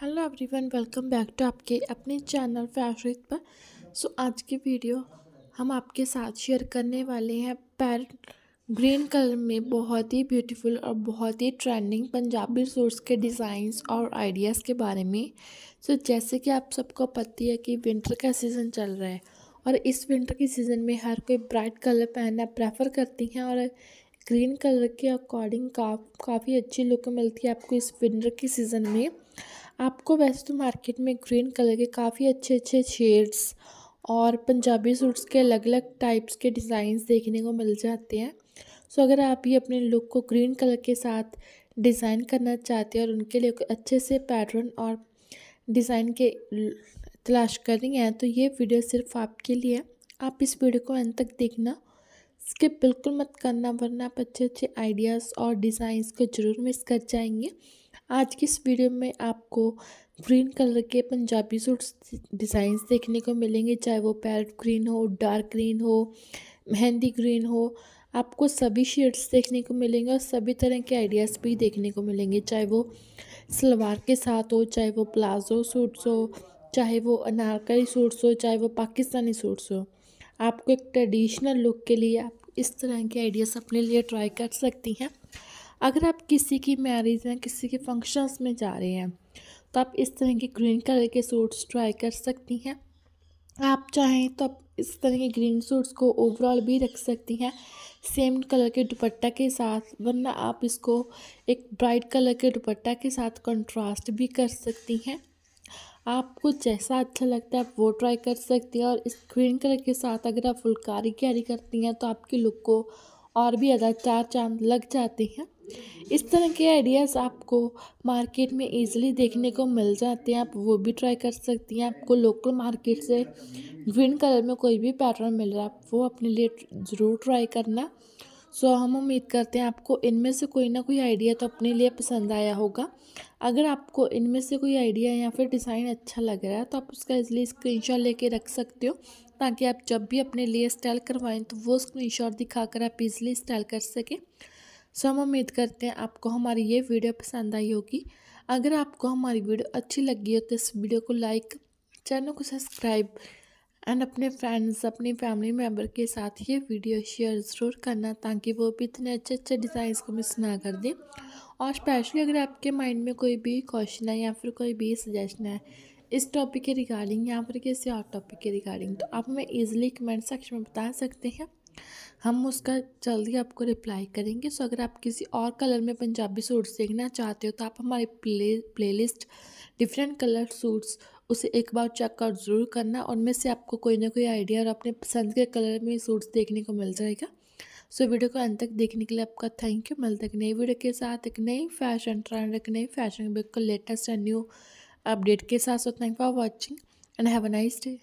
hello everyone welcome back to आपके अपने channel फैशरित पर सो so, आज की वीडियो हम आपके साथ शेयर करने वाले हैं पैर ग्रीन कलर में बहुत ही ब्यूटीफुल और बहुत ही ट्रेंडिंग पंजाबी सूट्स के डिज़ाइंस और आइडियाज़ के बारे में सो so, जैसे कि आप सबको पता है कि विंटर का सीज़न चल रहा है और इस विंटर के सीज़न में हर कोई ब्राइट कलर पहनना प्रेफर करती हैं और ग्रीन कलर के अकॉर्डिंग का काफ़ी अच्छी लुक मिलती है आपको इस विंटर के सीज़न में आपको वैसे तो मार्केट में ग्रीन कलर के काफ़ी अच्छे अच्छे शेड्स और पंजाबी सूट्स के अलग अलग टाइप्स के डिज़ाइंस देखने को मिल जाते हैं सो अगर आप ये अपने लुक को ग्रीन कलर के साथ डिज़ाइन करना चाहते हैं और उनके लिए अच्छे से पैटर्न और डिज़ाइन के तलाश कर रही हैं तो ये वीडियो सिर्फ आपके लिए आप इस वीडियो को अंत तक देखना स्किप बिल्कुल मत करना वरना आप अच्छे अच्छे आइडियाज़ और डिज़ाइंस को ज़रूर मिस कर जाएंगे आज की इस वीडियो में आपको ग्रीन कलर के पंजाबी सूट डिज़ाइंस देखने को मिलेंगे चाहे वो पैरट ग्रीन हो डार्क ग्रीन हो मेहंदी ग्रीन हो आपको सभी शेड्स देखने को मिलेंगे और सभी तरह के आइडियाज़ भी देखने को मिलेंगे चाहे वो सलवार के साथ हो चाहे वो प्लाजो सूट्स हो चाहे वो अनारकली सूट्स हो चाहे वो पाकिस्तानी सूट्स हो आपको एक ट्रेडिशनल लुक के लिए आप इस तरह के आइडियाज़ अपने लिए ट्राई कर सकती हैं अगर आप किसी की मैरिज या किसी के फंक्शंस में जा रहे हैं तो आप इस तरह के ग्रीन कलर के सूट्स ट्राई कर सकती हैं आप चाहें तो आप इस तरह के ग्रीन सूट्स को ओवरऑल भी रख सकती हैं सेम कलर के दुपट्टा के साथ वरना आप इसको एक ब्राइट कलर के दुपट्टा के साथ कंट्रास्ट भी कर सकती हैं आपको जैसा अच्छा लगता है आप वो ट्राई कर सकती हैं और इस ग्रीन कलर के साथ अगर आप फुलकारी कैरी करती हैं तो आपकी लुक को और भी ज़्यादा चार चांद लग जाते हैं इस तरह के आइडियाज़ आपको मार्केट में ईज़िली देखने को मिल जाते हैं आप वो भी ट्राई कर सकती हैं आपको लोकल मार्केट से ग्रीन कलर में कोई भी पैटर्न मिल रहा है आप वो अपने लिए ज़रूर ट्राई करना सो हम उम्मीद करते हैं आपको इनमें से कोई ना कोई आइडिया तो अपने लिए पसंद आया होगा अगर आपको इनमें से कोई आइडिया या फिर डिज़ाइन अच्छा लग रहा है तो आप उसका इसलिए स्क्रीनशॉट लेके रख सकते हो ताकि आप जब भी अपने लिए स्टाइल करवाएं तो वो स्क्रीनशॉट दिखाकर आप इजली स्टाइल कर सकें सो हम उम्मीद करते हैं आपको हमारी ये वीडियो पसंद आई होगी अगर आपको हमारी वीडियो अच्छी लगी हो तो इस वीडियो को लाइक चैनल को सब्सक्राइब एंड अपने फ्रेंड्स अपनी फैमिली मेम्बर के साथ ये वीडियो शेयर ज़रूर करना ताकि वो भी इतने अच्छे अच्छे डिज़ाइंस को मिस ना कर दें और स्पेशली अगर आपके माइंड में कोई भी क्वेश्चन है या फिर कोई भी सजेशन है इस टॉपिक के रिगार्डिंग या फिर किसी और टॉपिक के रिगार्डिंग तो आप हमें ईजिली कमेंट सेक्शन में बता सकते हैं हम उसका जल्दी आपको रिप्लाई करेंगे सो अगर आप किसी और कलर में पंजाबी सूट्स देखना चाहते हो तो आप हमारे play playlist different colour suits उसे एक बार चेकआउट ज़रूर करना उनमें से आपको कोई ना कोई आइडिया और अपने पसंद के कलर में सूट्स देखने को मिल जाएगा सो so, वीडियो को अंत तक देखने के लिए आपका थैंक यू मिलता एक नई वीडियो के साथ एक नई फैशन ट्रेंड एक नई फैशन बिल्कुल लेटेस्ट एंड न्यू अपडेट के साथ so thank for watching and have a nice day